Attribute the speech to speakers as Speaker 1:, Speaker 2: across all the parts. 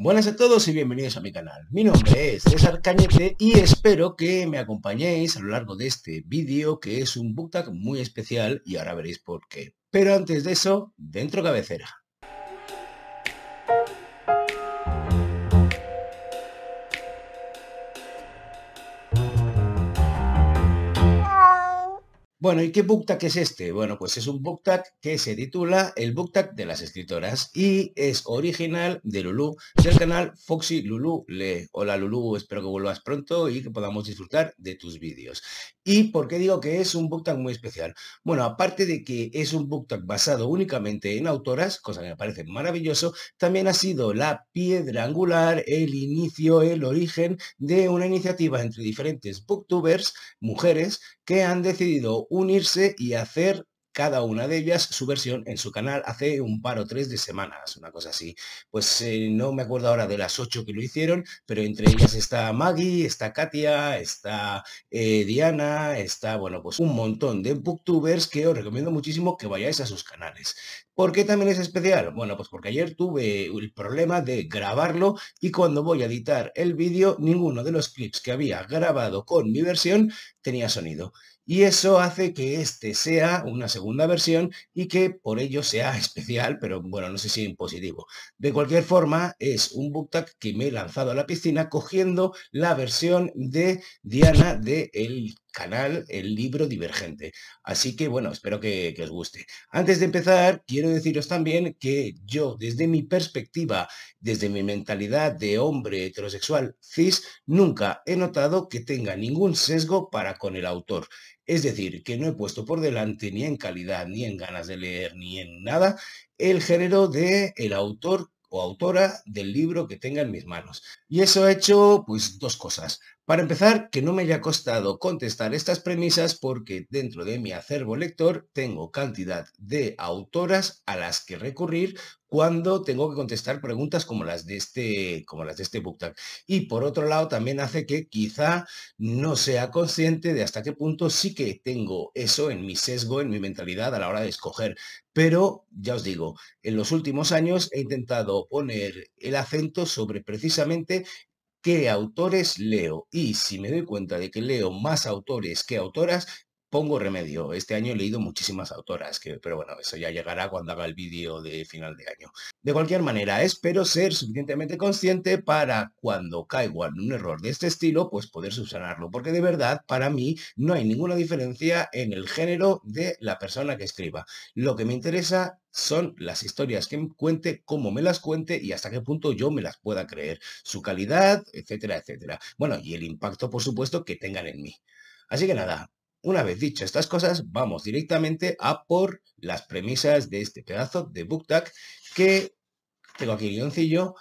Speaker 1: Buenas a todos y bienvenidos a mi canal. Mi nombre es César Cañete y espero que me acompañéis a lo largo de este vídeo que es un booktag muy especial y ahora veréis por qué. Pero antes de eso, dentro cabecera. Bueno, ¿y qué BookTag es este? Bueno, pues es un BookTag que se titula El BookTag de las escritoras y es original de Lulu, del canal Foxy Lulu Le. Hola Lulu, espero que vuelvas pronto y que podamos disfrutar de tus vídeos. ¿Y por qué digo que es un booktag muy especial? Bueno, aparte de que es un booktag basado únicamente en autoras, cosa que me parece maravilloso, también ha sido la piedra angular, el inicio, el origen de una iniciativa entre diferentes booktubers, mujeres, que han decidido unirse y hacer cada una de ellas su versión en su canal hace un par o tres de semanas, una cosa así. Pues eh, no me acuerdo ahora de las ocho que lo hicieron, pero entre ellas está Maggie, está Katia, está eh, Diana, está, bueno, pues un montón de booktubers que os recomiendo muchísimo que vayáis a sus canales. ¿Por qué también es especial? Bueno, pues porque ayer tuve el problema de grabarlo y cuando voy a editar el vídeo, ninguno de los clips que había grabado con mi versión tenía sonido y eso hace que este sea una segunda versión y que por ello sea especial, pero bueno, no sé si en positivo. De cualquier forma, es un booktag que me he lanzado a la piscina cogiendo la versión de Diana de el canal El Libro Divergente. Así que bueno, espero que, os guste. Antes de empezar, quiero deciros también que yo, desde mi perspectiva, desde mi mentalidad de hombre heterosexual cis, nunca he notado que tenga ningún sesgo para con el autor. Es decir, que no he puesto por delante ni en calidad, ni en ganas de leer, ni en nada, el género del el autor o autora del libro que tenga en mis manos. Y eso ha hecho pues dos cosas. Para empezar, que no me haya costado contestar estas premisas porque dentro de mi acervo lector tengo cantidad de autoras a las que recurrir cuando tengo que contestar preguntas como las de este, como las de este BookTag. Y por otro lado, también hace que quizá no sea consciente de hasta qué punto sí que tengo eso en mi sesgo, en mi mentalidad a la hora de escoger. Pero ya os digo, en los últimos años he intentado poner el acento sobre precisamente qué autores leo. Y si me doy cuenta de que leo más autores que autoras, pongo remedio. Este año he leído muchísimas autoras, pero bueno, eso ya llegará cuando haga el vídeo de final de año. De cualquier manera, espero ser suficientemente consciente para cuando caigo en un error de este estilo, pues poder subsanarlo, porque de verdad, para mí, no hay ninguna diferencia en el género de la persona que escriba. Lo que me interesa son las historias que cuente, cómo me las cuente y hasta qué punto yo me las pueda creer, su calidad, etcétera, etcétera. Bueno, y el impacto, por supuesto, que tengan en mí. Así que nada, una vez dicho estas cosas, vamos directamente a por las premisas de este pedazo de BookTag que, tengo aquí el guioncillo,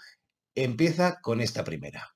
Speaker 1: empieza con esta primera.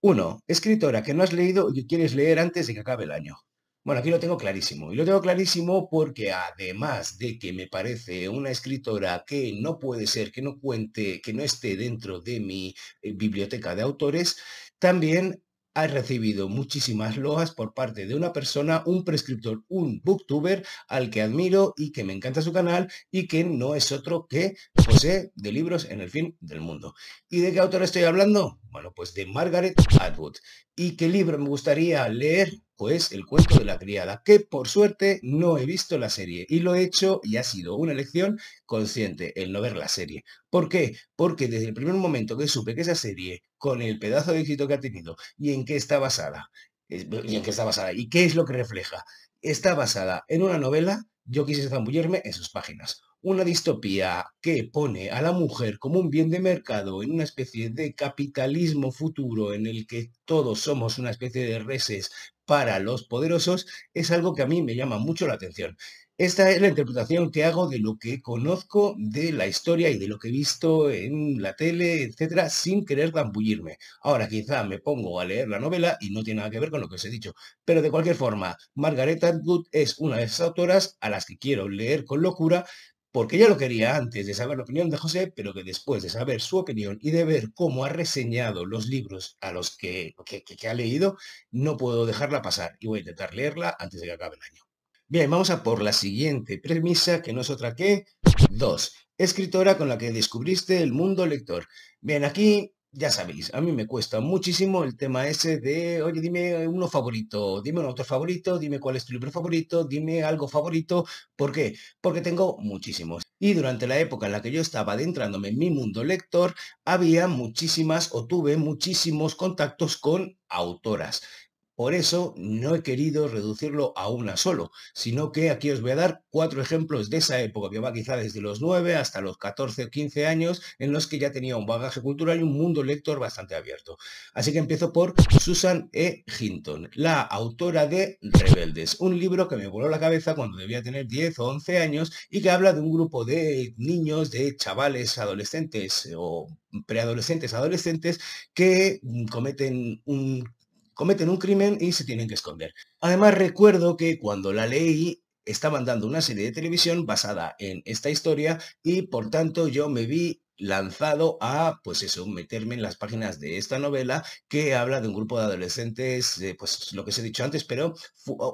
Speaker 1: 1. Escritora que no has leído y quieres leer antes de que acabe el año. Bueno, aquí lo tengo clarísimo. Y lo tengo clarísimo porque además de que me parece una escritora que no puede ser, que no cuente, que no esté dentro de mi eh, biblioteca de autores, también ha recibido muchísimas loas por parte de una persona, un prescriptor, un booktuber al que admiro y que me encanta su canal y que no es otro que José de Libros en el Fin del Mundo. ¿Y de qué autor estoy hablando? Bueno, pues de Margaret Atwood. ¿Y qué libro me gustaría leer? pues El cuento de la criada, que por suerte no he visto la serie y lo he hecho y ha sido una elección consciente el no ver la serie. ¿Por qué? Porque desde el primer momento que supe que esa serie, con el pedazo de éxito que ha tenido y en qué está basada, eh, y en qué está basada y qué es lo que refleja, está basada en una novela, yo quise zambullirme en sus páginas una distopía que pone a la mujer como un bien de mercado en una especie de capitalismo futuro en el que todos somos una especie de reses para los poderosos, es algo que a mí me llama mucho la atención. Esta es la interpretación que hago de lo que conozco de la historia y de lo que he visto en la tele, etcétera, sin querer tambullirme. Ahora quizá me pongo a leer la novela y no tiene nada que ver con lo que os he dicho. Pero de cualquier forma, Margaret Atwood es una de esas autoras a las que quiero leer con locura, porque yo lo quería antes de saber la opinión de José, pero que después de saber su opinión y de ver cómo ha reseñado los libros a los que, que ha leído, no puedo dejarla pasar y voy a intentar leerla antes de que acabe el año. Bien, vamos a por la siguiente premisa, que no es otra que dos Escritora con la que descubriste el mundo lector. Bien, aquí ya sabéis, a mí me cuesta muchísimo el tema ese de, oye, dime uno favorito, dime un autor favorito, dime cuál es tu libro favorito, dime algo favorito. ¿Por qué? Porque tengo muchísimos. Y durante la época en la que yo estaba adentrándome en mi mundo lector, había muchísimas o tuve muchísimos contactos con autoras. Por eso no he querido reducirlo a una solo, sino que aquí os voy a dar cuatro ejemplos de esa época, que va quizá desde los 9 hasta los 14 o 15 años, en los que ya tenía un bagaje cultural y un mundo lector bastante abierto. Así que empiezo por Susan E. Hinton, la autora de Rebeldes, un libro que me voló la cabeza cuando debía tener 10 o 11 años y que habla de un grupo de niños, de chavales, adolescentes o preadolescentes, adolescentes, que cometen un cometen un crimen y se tienen que esconder. Además, recuerdo que cuando la leí, estaban dando una serie de televisión basada en esta historia y por tanto yo me vi lanzado a, pues eso, meterme en las páginas de esta novela que habla de un grupo de adolescentes, pues lo que os he dicho antes, pero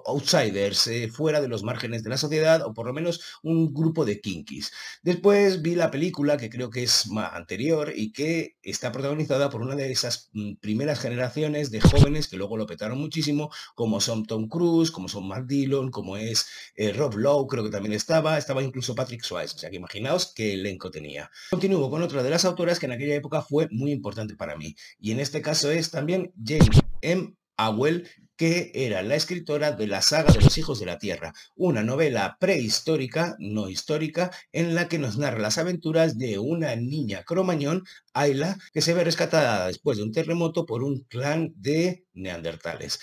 Speaker 1: outsiders, eh, fuera de los márgenes de la sociedad, o por lo menos un grupo de kinkies. Después vi la película, que creo que es más anterior, y que está protagonizada por una de esas mm, primeras generaciones de jóvenes que luego lo petaron muchísimo, como son Tom Cruise, como son Mark Dillon, como es eh, Rob Lowe, creo que también estaba, estaba incluso Patrick Swayze, o sea que imaginaos qué elenco tenía. Continúo con otra de las autoras que en aquella época fue muy importante para mí. Y en este caso es también Jane M. Awell, que era la escritora de la saga de los hijos de la tierra, una novela prehistórica, no histórica, en la que nos narra las aventuras de una niña cromañón, Ayla, que se ve rescatada después de un terremoto por un clan de neandertales.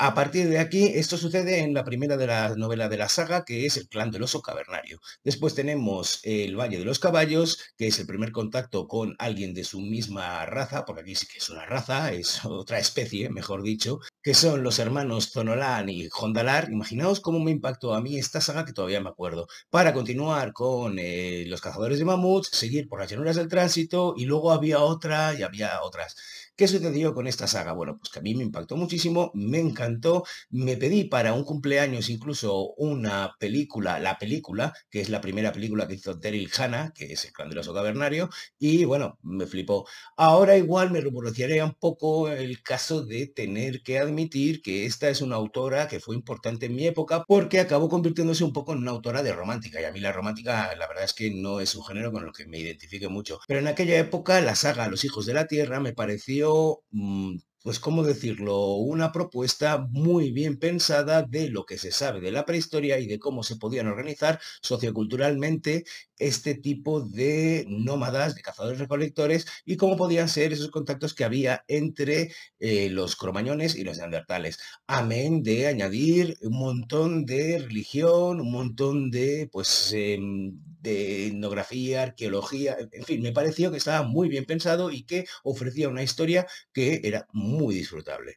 Speaker 1: A partir de aquí, esto sucede en la primera de las novelas de la saga, que es El clan del oso cavernario. Después tenemos El Valle de los Caballos, que es el primer contacto con alguien de su misma raza, porque aquí sí que es una raza, es otra especie, mejor dicho, que son los hermanos Zonolan y Jondalar. Imaginaos cómo me impactó a mí esta saga que todavía me acuerdo. Para continuar con eh, Los cazadores de mamuts, seguir por las llanuras del tránsito y luego había otra y había otras. ¿Qué sucedió con esta saga? Bueno, pues que a mí me impactó muchísimo, me encantó, me pedí para un cumpleaños incluso una película, la película, que es la primera película que hizo Daryl Hanna, que es el grandioso cavernario, y bueno, me flipó. Ahora igual me rumorearé un poco el caso de tener que admitir que esta es una autora que fue importante en mi época porque acabó convirtiéndose un poco en una autora de romántica, y a mí la romántica la verdad es que no es un género con el que me identifique mucho, pero en aquella época la saga Los hijos de la tierra me pareció Mm, pues cómo decirlo, una propuesta muy bien pensada de lo que se sabe de la prehistoria y de cómo se podían organizar socioculturalmente este tipo de nómadas, de cazadores recolectores y cómo podían ser esos contactos que había entre eh, los cromañones y los neandertales. Amén de añadir un montón de religión, un montón de, pues, em, de etnografía, arqueología, en fin, me pareció que estaba muy bien pensado y que ofrecía una historia que era muy disfrutable.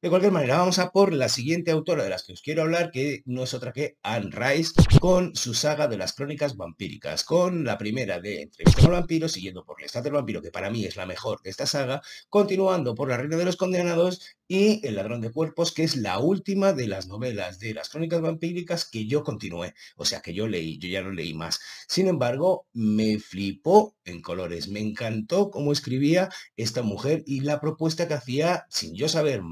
Speaker 1: De cualquier manera, vamos a por la siguiente autora de las que os quiero hablar, que no es otra que Anne Rice, con su saga de las crónicas vampíricas, con la primera de Entrevista los vampiros, vampiro, siguiendo por el Estado del vampiro, que para mí es la mejor de esta saga, continuando por La Reina de los Condenados y El ladrón de cuerpos, que es la última de las novelas de las crónicas vampíricas que yo continué, o sea que yo leí, yo ya no leí más. Sin embargo, me flipó en colores, me encantó cómo escribía esta mujer y la propuesta que hacía, sin yo saber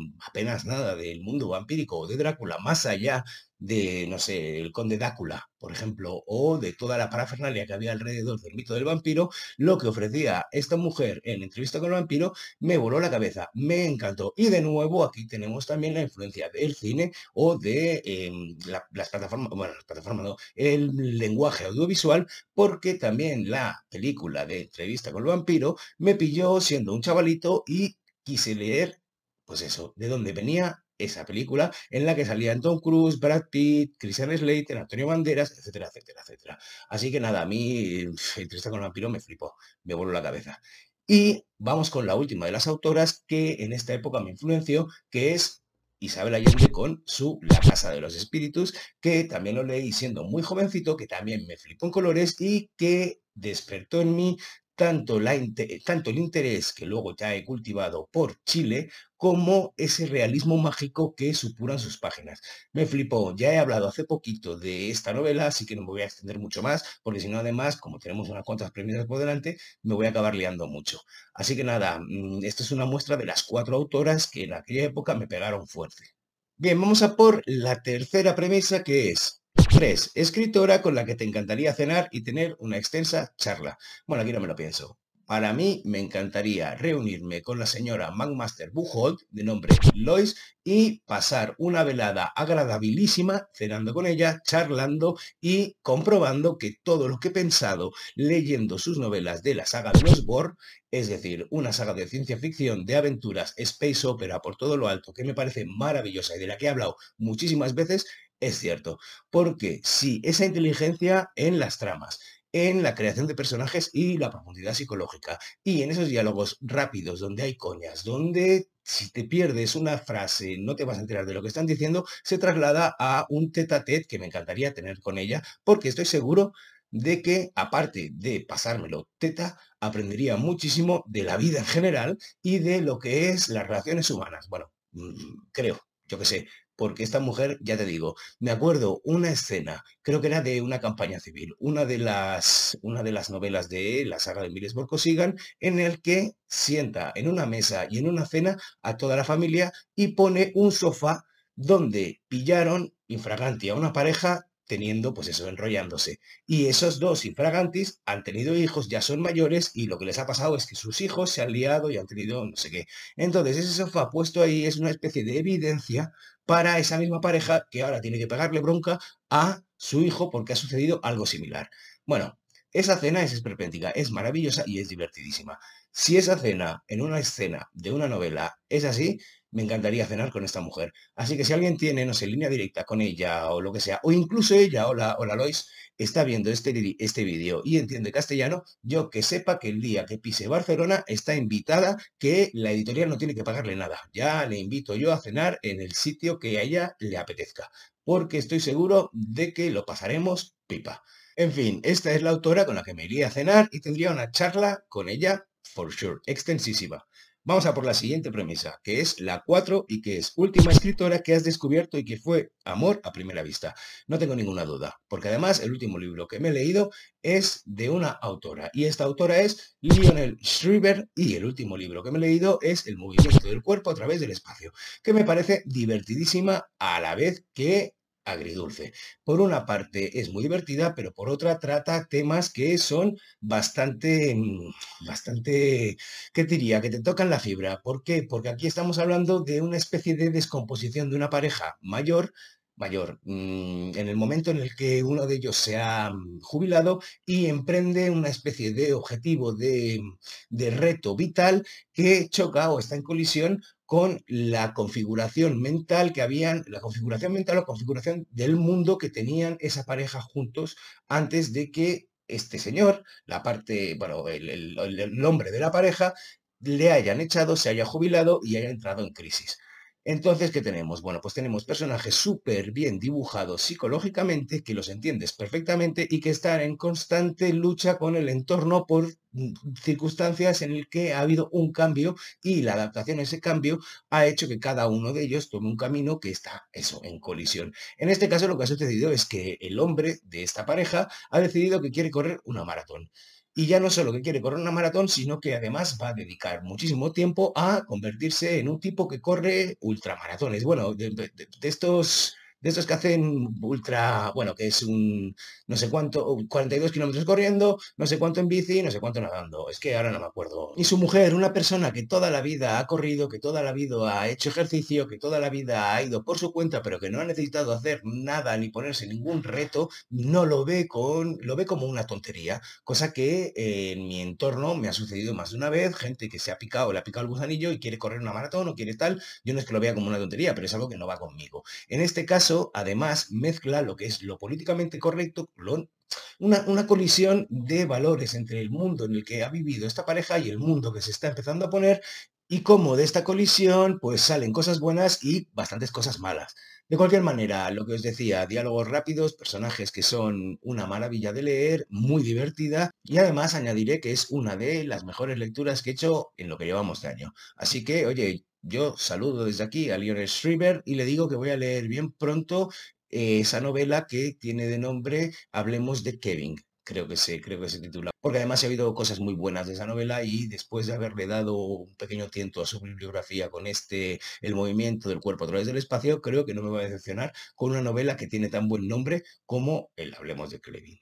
Speaker 1: nada del mundo vampírico o de Drácula, más allá de, no sé, el conde Dácula, por ejemplo, o de toda la parafernalia que había alrededor del mito del vampiro, lo que ofrecía esta mujer en entrevista con el vampiro me voló la cabeza, me encantó. Y de nuevo aquí tenemos también la influencia del cine o de em, las plataformas, bueno, las plataformas no, el lenguaje audiovisual, porque también la película de entrevista con el vampiro me pilló siendo un chavalito y quise leer pues eso, de dónde venía esa película en la que salían Tom Cruise, Brad Pitt, Christian Slater, Antonio Banderas, etcétera, etcétera, etcétera. Así que nada, a mí Entrevista con el vampiro me flipó, me voló la cabeza. Y vamos con la última de las autoras que en esta época me influenció, que es Isabel Allende con su La Casa de los Espíritus, que también lo leí siendo muy jovencito, que también me flipó en colores y que despertó en mí tanto, tanto el interés que luego ya he cultivado por Chile como ese realismo mágico que supuran sus páginas. Me flipó, ya he hablado hace poquito de esta novela, así que no me voy a extender mucho más, porque si no, además, como tenemos unas cuantas premisas por delante, me voy a acabar liando mucho. Así que nada, mm, esta es una muestra de las cuatro autoras que en aquella época me pegaron fuerte. Bien, vamos a por la tercera premisa que es 3. Escritora con la que te encantaría cenar y tener una extensa charla. Bueno, aquí no me lo pienso. Para mí me encantaría reunirme con la señora Magmaster Buchholz, de nombre Lois, y pasar una velada agradabilísima cenando con ella, charlando y comprobando que todo lo que he pensado leyendo sus novelas de la saga de los Borg, es decir, una saga de ciencia ficción, de aventuras, space opera por todo lo alto, que me parece maravillosa y de la que he hablado muchísimas veces, es cierto. Porque sí, esa inteligencia en las tramas, en la creación de personajes y la profundidad psicológica, y en esos diálogos rápidos donde hay coñas, donde si te pierdes una frase, no te vas a enterar de lo que están diciendo, se traslada a un teta-tet que me encantaría tener con ella, porque estoy seguro de que, aparte de pasármelo teta, aprendería muchísimo de la vida en general y de lo que es las relaciones humanas. Bueno, mm, creo, yo que sé, porque esta mujer, ya te digo, me acuerdo una escena, creo que era de una campaña civil, una de las, una de las novelas de la saga de Miles Borcosigan, en el que sienta en una mesa y en una cena a toda la familia y pone un sofá donde pillaron infraganti a una pareja teniendo, pues eso, enrollándose. Y esos dos infragantis han tenido hijos, ya son mayores, y lo que les ha pasado es que sus hijos se han liado y han tenido no sé qué. Entonces, ese sofá puesto ahí es una especie de evidencia para esa misma pareja que ahora tiene que pegarle bronca a su hijo porque ha sucedido algo similar. Bueno, esa cena es esperpéntica, es maravillosa y es divertidísima. Si esa cena en una escena de una novela es así, me encantaría cenar con esta mujer. Así que si alguien tiene, no sé, línea directa con ella o lo que sea, o incluso ella o la, Lois está viendo este, este vídeo y entiende castellano, yo que sepa que el día que pise Barcelona está invitada, que la editorial no tiene que pagarle nada. Ya le invito yo a cenar en el sitio que a ella le apetezca, porque estoy seguro de que lo pasaremos pipa. En fin, esta es la autora con la que me iría a cenar y tendría una charla con ella, for sure, extensísima. Vamos a por la siguiente premisa, que es la 4 y que es última escritora que has descubierto y que fue Amor a primera vista. No tengo ninguna duda, porque además el último libro que me he leído es de una autora y esta autora es Lionel Shriver y el último libro que me he leído es El movimiento del cuerpo a través del espacio, que me parece divertidísima a la vez que agridulce. Por una parte es muy divertida, pero por otra trata temas que son bastante, mm, bastante, ¿qué diría? Que te tocan la fibra. ¿Por qué? Porque aquí estamos hablando de una especie de descomposición de una pareja mayor mayor, mm, en el momento en el que uno de ellos se ha mm, jubilado y emprende una especie de objetivo de, de reto vital que choca o está en colisión con la configuración mental que habían, la configuración mental o configuración del mundo que tenían esa pareja juntos antes de que este señor, la parte, bueno, el, el hombre de la pareja, le hayan echado, se haya jubilado y haya entrado en crisis. Entonces, ¿qué tenemos? Bueno, pues tenemos personajes súper bien dibujados psicológicamente, que los entiendes perfectamente y que están en constante lucha con el entorno por mm, circunstancias en el que ha habido un cambio y la adaptación a ese cambio ha hecho que cada uno de ellos tome un camino que está, eso, en colisión. En este caso lo que ha sucedido es que el hombre de esta pareja ha decidido que quiere correr una maratón. Y ya no solo que quiere correr una maratón, sino que además va a dedicar muchísimo tiempo a convertirse en un tipo que corre ultramaratones. Bueno, de, estos de estos que hacen ultra, bueno, que es un no sé cuánto, 42 kilómetros corriendo, no sé cuánto en bici, no sé cuánto nadando. Es que ahora no me acuerdo. Y su mujer, una persona que toda la vida ha corrido, que toda la vida ha hecho ejercicio, que toda la vida ha ido por su cuenta, pero que no ha necesitado hacer nada ni ponerse ningún reto, no lo ve con, lo ve como una tontería. Cosa que eh, en mi entorno me ha sucedido más de una vez, gente que se ha picado, le ha picado el gusanillo y quiere correr una maratón o quiere tal. Yo no es que lo vea como una tontería, pero es algo que no va conmigo. En este caso, además mezcla lo que es lo políticamente correcto, una, una, colisión de valores entre el mundo en el que ha vivido esta pareja y el mundo que se está empezando a poner y cómo de esta colisión pues salen cosas buenas y bastantes cosas malas. De cualquier manera, lo que os decía, diálogos rápidos, personajes que son una maravilla de leer, muy divertida y además añadiré que es una de las mejores lecturas que he hecho en lo que llevamos de año. Así que, oye, yo saludo desde aquí a Lionel Shriver y le digo que voy a leer bien pronto eh, esa novela que tiene de nombre Hablemos de Kevin. Creo que, se, creo que titula. Porque además ha habido cosas muy buenas de esa novela y después de haberle dado un pequeño tiento a su bibliografía con este El movimiento del cuerpo a través del espacio, creo que no me va a decepcionar con una novela que tiene tan buen nombre como el Hablemos de Kevin.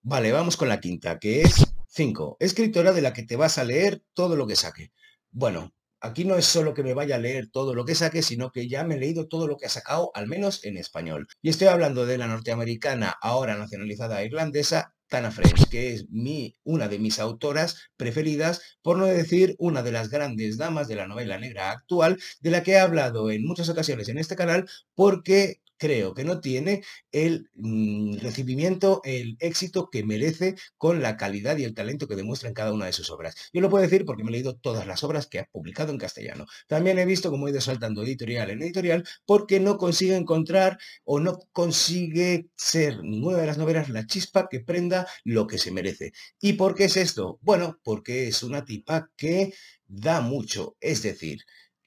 Speaker 1: Vale, vamos con la quinta, que es 5. Escritora de la que te vas a leer todo lo que saque. Bueno, Aquí no es solo que me vaya a leer todo lo que saque, sino que ya me he leído todo lo que ha sacado, al menos en español. Y estoy hablando de la norteamericana, ahora nacionalizada irlandesa, Tana French, que es mi, una de mis autoras preferidas, por no decir una de las grandes damas de la novela negra actual, de la que he hablado en muchas ocasiones en este canal, porque creo que no tiene el mm, recibimiento, el éxito que merece con la calidad y el talento que demuestra en cada una de sus obras. Yo lo puedo decir porque me he leído todas las obras que ha publicado en castellano. También he visto cómo he ido saltando editorial en editorial porque no consigue encontrar o no consigue ser ninguna de las novelas la chispa que prenda lo que se merece. ¿Y por qué es esto? Bueno, porque es una tipa que da mucho, es decir,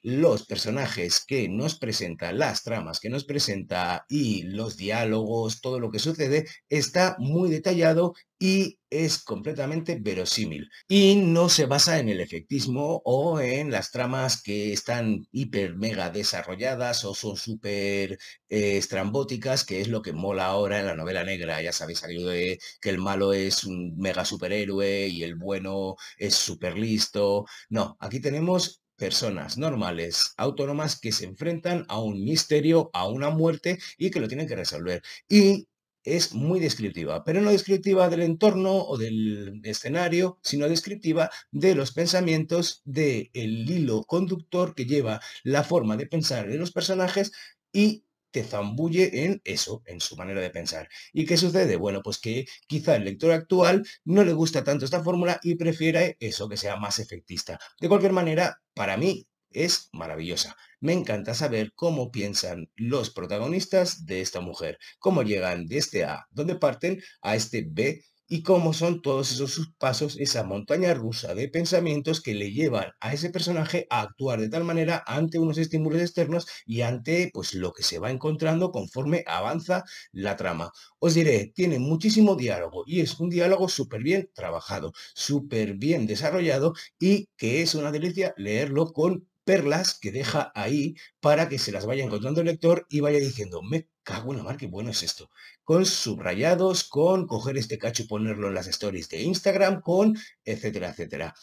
Speaker 1: los personajes que nos presenta, las tramas que nos presenta y los diálogos, todo lo que sucede, está muy detallado y es completamente verosímil. Y no se basa en el efectismo o en las tramas que están hiper mega desarrolladas o son súper eh, estrambóticas, que es lo que mola ahora en la novela negra. Ya sabéis aquello de que el malo es un mega superhéroe y el bueno es súper listo. No, aquí tenemos personas normales, autónomas, que se enfrentan a un misterio, a una muerte y que lo tienen que resolver. Y es muy descriptiva, pero no descriptiva del entorno o del escenario, sino descriptiva de los pensamientos, del el hilo conductor que lleva la forma de pensar de los personajes y zambulle en eso, en su manera de pensar. ¿Y qué sucede? Bueno, pues que quizá el lector actual no le gusta tanto esta fórmula y prefiere eso, que sea más efectista. De cualquier manera, para mí es maravillosa. Me encanta saber cómo piensan los protagonistas de esta mujer, cómo llegan de este A, donde parten, a este B y cómo son todos esos sus pasos, esa montaña rusa de pensamientos que le llevan a ese personaje a actuar de tal manera ante unos estímulos externos y ante pues lo que se va encontrando conforme avanza la trama. Os diré, tiene muchísimo diálogo y es un diálogo súper bien trabajado, súper bien desarrollado y que es una delicia leerlo con perlas que deja ahí para que se las vaya encontrando el lector y vaya diciendo, me cago en la mar, qué bueno es esto. Con subrayados, con coger este cacho y ponerlo en las stories de Instagram, con etcétera, etcétera.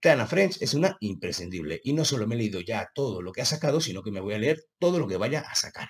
Speaker 1: Tana French es una imprescindible y no solo me he leído ya todo lo que ha sacado, sino que me voy a leer todo lo que vaya a sacar.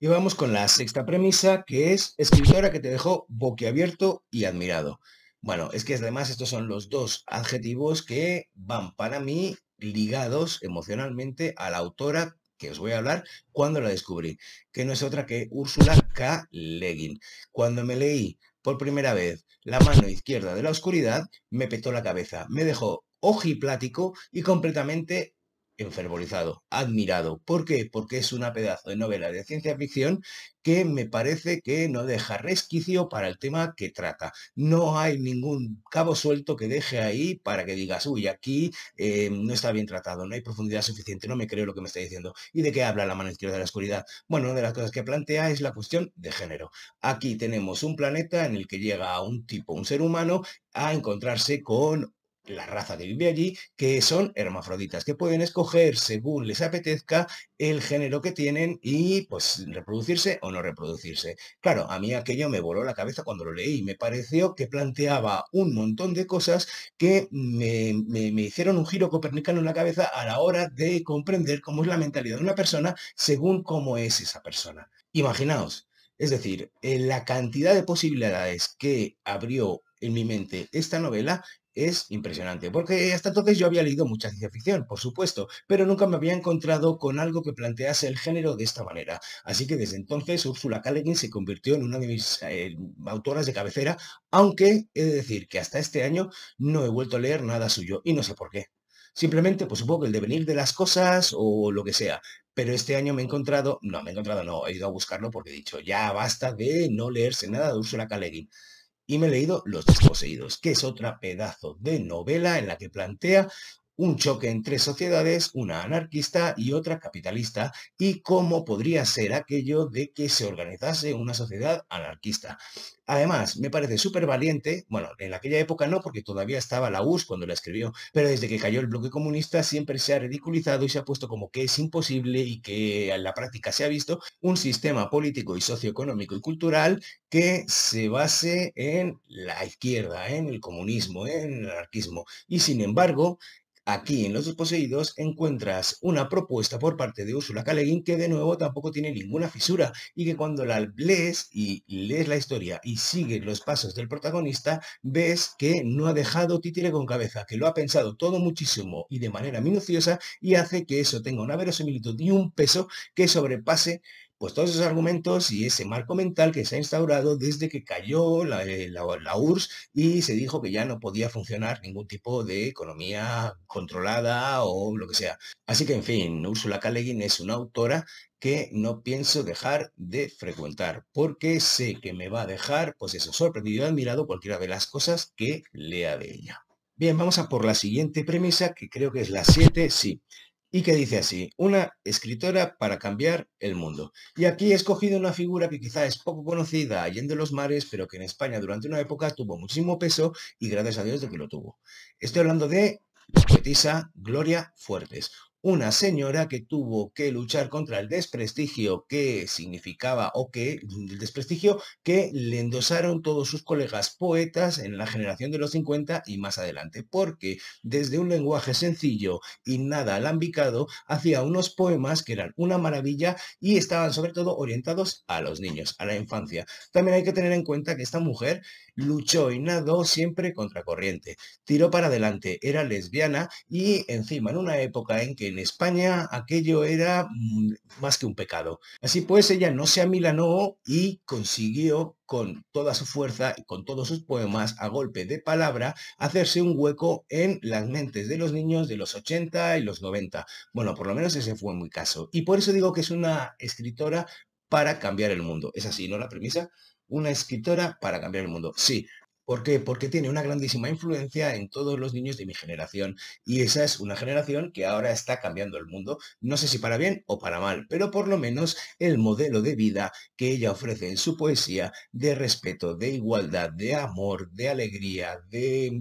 Speaker 1: Y vamos con la sexta premisa, que es escritora que te dejó boquiabierto y admirado. Bueno, es que además estos son los dos adjetivos que van para mí ligados emocionalmente a la autora que os voy a hablar cuando la descubrí, que no es otra que Úrsula K. Leggin. Cuando me leí por primera vez La mano izquierda de la oscuridad, me petó la cabeza, me dejó ojiplático y completamente enfervorizado, admirado. ¿Por qué? Porque es una pedazo de novela de ciencia ficción que me parece que no deja resquicio para el tema que trata. No hay ningún cabo suelto que deje ahí para que digas, uy, aquí eh, no está bien tratado, no hay profundidad suficiente, no me creo lo que me está diciendo. ¿Y de qué habla la mano izquierda de la oscuridad? Bueno, una de las cosas que plantea es la cuestión de género. Aquí tenemos un planeta en el que llega un tipo, un ser humano, a encontrarse con la raza que vive allí, que son hermafroditas, que pueden escoger según les apetezca el género que tienen y pues reproducirse o no reproducirse. Claro, a mí aquello me voló la cabeza cuando lo leí, me pareció que planteaba un montón de cosas que me, me, hicieron un giro copernicano en la cabeza a la hora de comprender cómo es la mentalidad de una persona según cómo es esa persona. Imaginaos, es decir, eh, la cantidad de posibilidades que abrió en mi mente esta novela es impresionante, porque hasta entonces yo había leído mucha ciencia ficción, por supuesto, pero nunca me había encontrado con algo que plantease el género de esta manera. Así que desde entonces Ursula K. se convirtió en una de mis eh, autoras de cabecera, aunque he de decir que hasta este año no he vuelto a leer nada suyo y no sé por qué. Simplemente, pues supongo que el devenir de las cosas o lo que sea. Pero este año me he encontrado, no, me he encontrado, no, he ido a buscarlo porque he dicho, ya basta de no leerse nada de Ursula K y me he leído Los desposeídos, que es otra pedazo de novela en la que plantea un choque entre sociedades, una anarquista y otra capitalista, y cómo podría ser aquello de que se organizase una sociedad anarquista. Además, me parece súper valiente, bueno, en aquella época no, porque todavía estaba la URSS cuando la escribió, pero desde que cayó el bloque comunista siempre se ha ridiculizado y se ha puesto como que es imposible y que en la práctica se ha visto un sistema político y socioeconómico y cultural que se base en la izquierda, en el comunismo, en el anarquismo. Y sin embargo, Aquí en Los Desposeídos encuentras una propuesta por parte de Úrsula K. que de nuevo tampoco tiene ninguna fisura y que cuando la lees y lees la historia y sigues los pasos del protagonista, ves que no ha dejado títere con cabeza, que lo ha pensado todo muchísimo y de manera minuciosa y hace que eso tenga una verosimilitud y un peso que sobrepase pues todos esos argumentos y ese marco mental que se ha instaurado desde que cayó eh, la, la, URSS y se dijo que ya no podía funcionar ningún tipo de economía controlada o lo que sea. Así que, en fin, Ursula K. es una autora que no pienso dejar de frecuentar, porque sé que me va a dejar, pues eso, sorprendido y admirado cualquiera de las cosas que lea de ella. Bien, vamos a por la siguiente premisa, que creo que es la 7, sí y que dice así, una escritora para cambiar el mundo. Y aquí he escogido una figura que quizá es poco conocida allende los mares, pero que en España durante una época tuvo muchísimo peso y gracias a Dios de que lo tuvo. Estoy hablando de Petisa Gloria Fuertes, una señora que tuvo que luchar contra el desprestigio que significaba o que el desprestigio que le endosaron todos sus colegas poetas en la generación de los 50 y más adelante, porque desde un lenguaje sencillo y nada alambicado hacía unos poemas que eran una maravilla y estaban sobre todo orientados a los niños, a la infancia. También hay que tener en cuenta que esta mujer luchó y nadó siempre contra corriente tiró para adelante, era lesbiana y encima en una época en que en España aquello era mm, más que un pecado. Así pues, ella no se amilanó y consiguió con toda su fuerza y con todos sus poemas a golpe de palabra hacerse un hueco en las mentes de los niños de los 80 y los 90. Bueno, por lo menos ese fue muy caso. Y por eso digo que es una escritora para cambiar el mundo. ¿Es así, no la premisa? Una escritora para cambiar el mundo. Sí, ¿Por qué? Porque tiene una grandísima influencia en todos los niños de mi generación. Y esa es una generación que ahora está cambiando el mundo. No sé si para bien o para mal, pero por lo menos el modelo de vida que ella ofrece en su poesía de respeto, de igualdad, de amor, de alegría, de,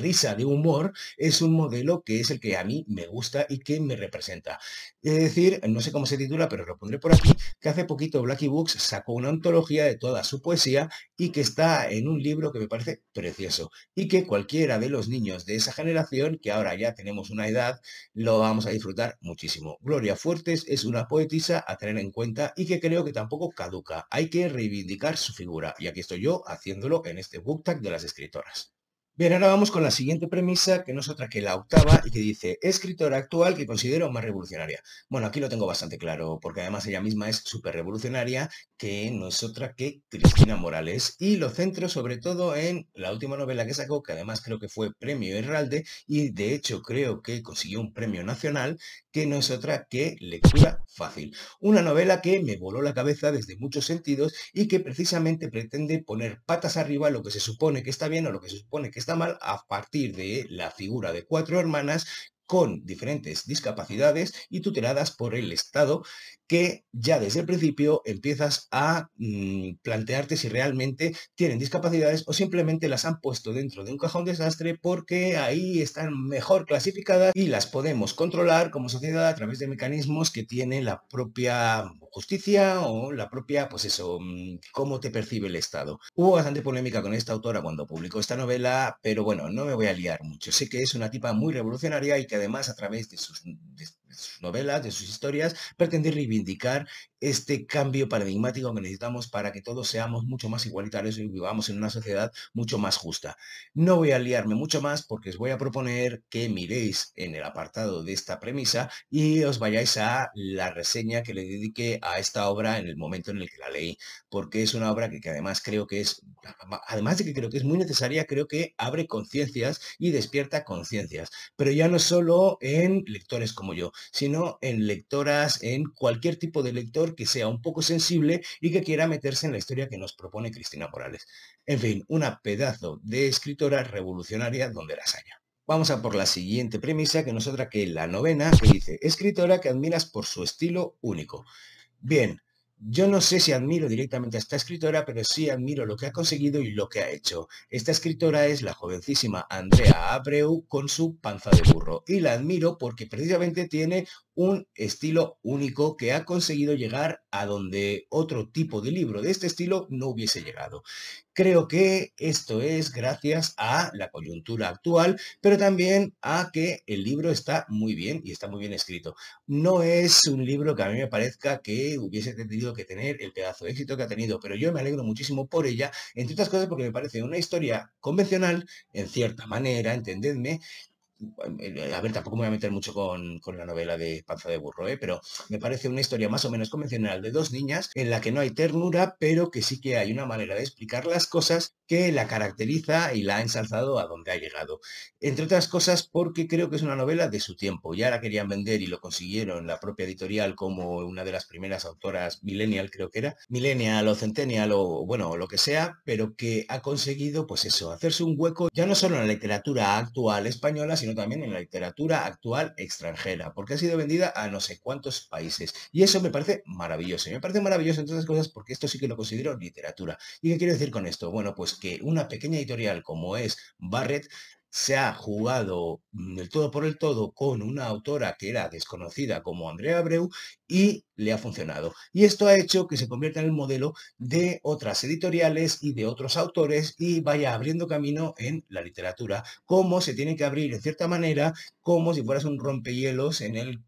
Speaker 1: risa, de humor, es un modelo que es el que a mí me gusta y que me representa. Es decir, no sé cómo se titula, pero lo pondré por aquí, que hace poquito Blackie Books sacó una antología de toda su poesía y que está en un libro que me parece precioso. Y que cualquiera de los niños de esa generación, que ahora ya tenemos una edad, lo vamos a disfrutar muchísimo. Gloria Fuertes es una poetisa a tener en cuenta y que creo que tampoco caduca. Hay que reivindicar su figura. Y aquí estoy yo haciéndolo en este book tag de las escritoras. Bien, ahora vamos con la siguiente premisa, que no es otra que la octava, y que dice, escritora actual que considero más revolucionaria. Bueno, aquí lo tengo bastante claro, porque además ella misma es súper revolucionaria, que no es otra que Cristina Morales, y lo centro sobre todo en la última novela que sacó, que además creo que fue premio Herralde, y de hecho creo que consiguió un premio nacional, que no es otra que Lectura Fácil. Una novela que me voló la cabeza desde muchos sentidos y que precisamente pretende poner patas arriba lo que se supone que está bien o lo que se supone que está mal a partir de la figura de cuatro hermanas con diferentes discapacidades y tuteladas por el Estado, que ya desde el principio empiezas a mm, plantearte si realmente tienen discapacidades o simplemente las han puesto dentro de un cajón desastre porque ahí están mejor clasificadas y las podemos controlar como sociedad a través de mecanismos que tiene la propia justicia o la propia, pues eso, mm, cómo te percibe el Estado. Hubo bastante polémica con esta autora cuando publicó esta novela, pero bueno, no me voy a liar mucho. Sé que es una tipa muy revolucionaria y que además a través de sus, novelas, de sus historias, pretende reivindicar este cambio paradigmático que necesitamos para que todos seamos mucho más igualitarios y vivamos en una sociedad mucho más justa. No voy a liarme mucho más porque os voy a proponer que miréis en el apartado de esta premisa y os vayáis a la reseña que le dediqué a esta obra en el momento en el que la leí, porque es una obra que, además creo que es, además de que creo que es muy necesaria, creo que abre conciencias y despierta conciencias, pero ya no solo en lectores como yo, sino en lectoras, en cualquier tipo de lector que sea un poco sensible y que quiera meterse en la historia que nos propone Cristina Morales. En fin, una pedazo de escritora revolucionaria donde la haya. Vamos a por la siguiente premisa, que no otra que la novena, que dice, escritora que admiras por su estilo único. Bien, yo no sé si admiro directamente a esta escritora, pero sí admiro lo que ha conseguido y lo que ha hecho. Esta escritora es la jovencísima Andrea Abreu con su panza de burro. Y la admiro porque precisamente tiene un estilo único que ha conseguido llegar a donde otro tipo de libro de este estilo no hubiese llegado. Creo que esto es gracias a la coyuntura actual, pero también a que el libro está muy bien y está muy bien escrito. No es un libro que a mí me parezca que hubiese tenido que tener el pedazo de éxito que ha tenido, pero yo me alegro muchísimo por ella, entre otras cosas porque me parece una historia convencional, en cierta manera, entendedme, eh, a ver, tampoco me voy a meter mucho con, la novela de Panza de Burro, ¿eh? pero me parece una historia más o menos convencional de dos niñas en la que no hay ternura, pero que sí que hay una manera de explicar las cosas que la caracteriza y la ha ensalzado a donde ha llegado. Entre otras cosas porque creo que es una novela de su tiempo. Ya la querían vender y lo consiguieron la propia editorial como una de las primeras autoras millennial, creo que era, millennial o centennial o bueno, lo que sea, pero que ha conseguido pues eso, hacerse un hueco ya no solo en la literatura actual española, sino también en la literatura actual extranjera, porque ha sido vendida a no sé cuántos países. Y eso me parece maravilloso. Y me parece maravilloso en todas las cosas porque esto sí que lo considero literatura. ¿Y qué quiero decir con esto? Bueno, pues que una pequeña editorial como es Barrett se ha jugado mm, el todo por el todo con una autora que era desconocida como Andrea Abreu y le ha funcionado. Y esto ha hecho que se convierta en el modelo de otras editoriales y de otros autores y vaya abriendo camino en la literatura, como se tiene que abrir en cierta manera, como si fueras un rompehielos en el,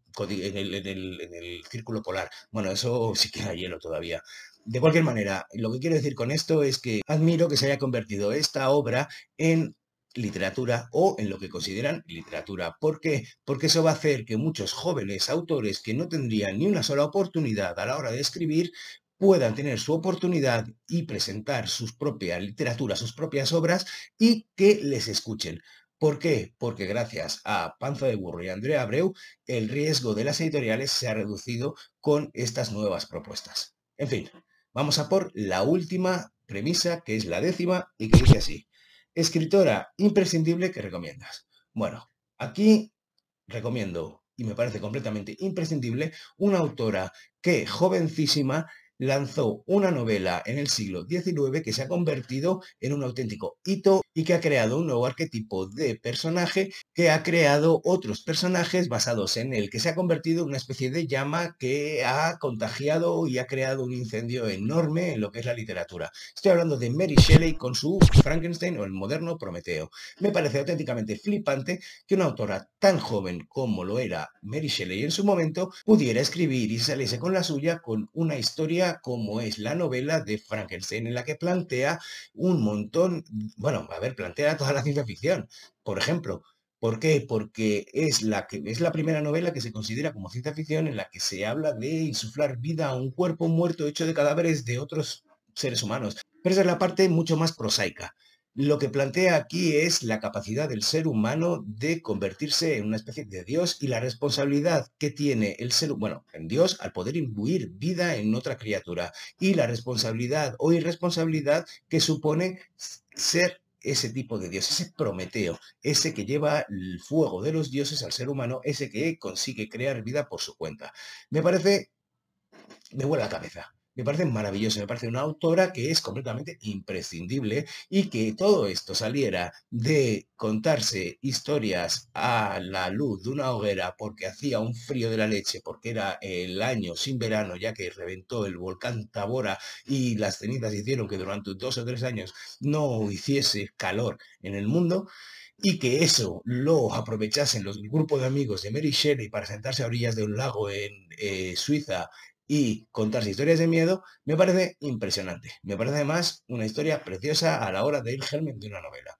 Speaker 1: círculo polar. Bueno, eso sí queda hielo todavía. De cualquier manera, lo que quiero decir con esto es que admiro que se haya convertido esta obra en literatura o en lo que consideran literatura. ¿Por qué? Porque eso va a hacer que muchos jóvenes autores que no tendrían ni una sola oportunidad a la hora de escribir puedan tener su oportunidad y presentar sus propias literatura, sus propias obras y que les escuchen. ¿Por qué? Porque gracias a Panza de Burro y Andrea Abreu, el riesgo de las editoriales se ha reducido con estas nuevas propuestas. En fin, vamos a por la última premisa, que es la décima y que dice así. Escritora imprescindible que recomiendas. Bueno, aquí recomiendo, y me parece completamente imprescindible, una autora que jovencísima lanzó una novela en el siglo XIX que se ha convertido en un auténtico hito y que ha creado un nuevo arquetipo de personaje que ha creado otros personajes basados en él, que se ha convertido en una especie de llama que ha contagiado y ha creado un incendio enorme en lo que es la literatura. Estoy hablando de Mary Shelley con su Frankenstein o el moderno Prometeo. Me parece auténticamente flipante que una autora tan joven como lo era Mary Shelley en su momento pudiera escribir y salirse con la suya con una historia como es la novela de Frankenstein, en la que plantea un montón, bueno, a ver, plantea toda la ciencia ficción. Por ejemplo, ¿Por qué? Porque es la, que, es la primera novela que se considera como ciencia ficción en la que se habla de insuflar vida a un cuerpo muerto hecho de cadáveres de otros seres humanos. Pero esa es la parte mucho más prosaica lo que plantea aquí es la capacidad del ser humano de convertirse en una especie de Dios y la responsabilidad que tiene el ser humano en Dios al poder imbuir vida en otra criatura y la responsabilidad o irresponsabilidad que supone ser ese tipo de Dios, ese Prometeo, ese que lleva el fuego de los dioses al ser humano, ese que consigue crear vida por su cuenta. Me parece, me vuela la cabeza me parece maravilloso, me parece una autora que es completamente imprescindible y que todo esto saliera de contarse historias a la luz de una hoguera porque hacía un frío de la leche, porque era el año sin verano ya que reventó el volcán Tabora y las cenizas hicieron que durante dos o tres años no hiciese calor en el mundo y que eso lo aprovechasen los grupos de amigos de Mary Shelley para sentarse a orillas de un lago en eh, Suiza y contarse historias de miedo, me parece impresionante. Me parece además una historia preciosa a la hora de ir germen de una novela.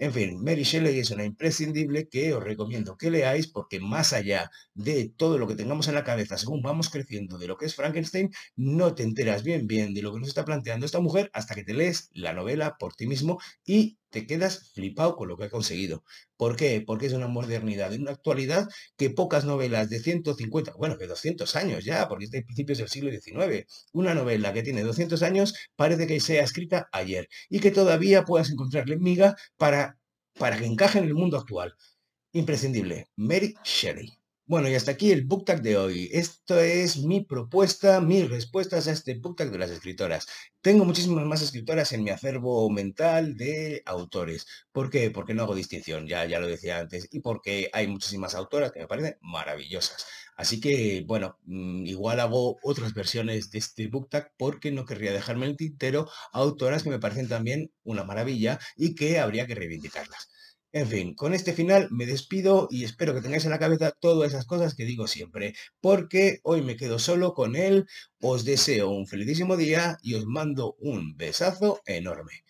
Speaker 1: En fin, Mary Shelley es una imprescindible que os recomiendo que leáis porque más allá de todo lo que tengamos en la cabeza según vamos creciendo de lo que es Frankenstein, no te enteras bien bien de lo que nos está planteando esta mujer hasta que te lees la novela por ti mismo y te quedas flipado con lo que ha conseguido. ¿Por qué? Porque es una modernidad, una actualidad que pocas novelas de 150, bueno, de 200 años ya, porque es de principios del siglo XIX, una novela que tiene 200 años parece que sea escrita ayer y que todavía puedas encontrarle miga para, para que encaje en el mundo actual. Imprescindible, Mary Shelley. Bueno, y hasta aquí el book tag de hoy. Esto es mi propuesta, mis respuestas a este book tag de las escritoras. Tengo muchísimas más escritoras en mi acervo mental de autores. ¿Por qué? Porque no hago distinción, ya, ya lo decía antes, y porque hay muchísimas autoras que me parecen maravillosas. Así que, bueno, mm, igual hago otras versiones de este book tag porque no querría dejarme el tintero a autoras que me parecen también una maravilla y que habría que reivindicarlas. En fin, con este final me despido y espero que tengáis en la cabeza todas esas cosas que digo siempre, porque hoy me quedo solo con él, os deseo un felicísimo día y os mando un besazo enorme.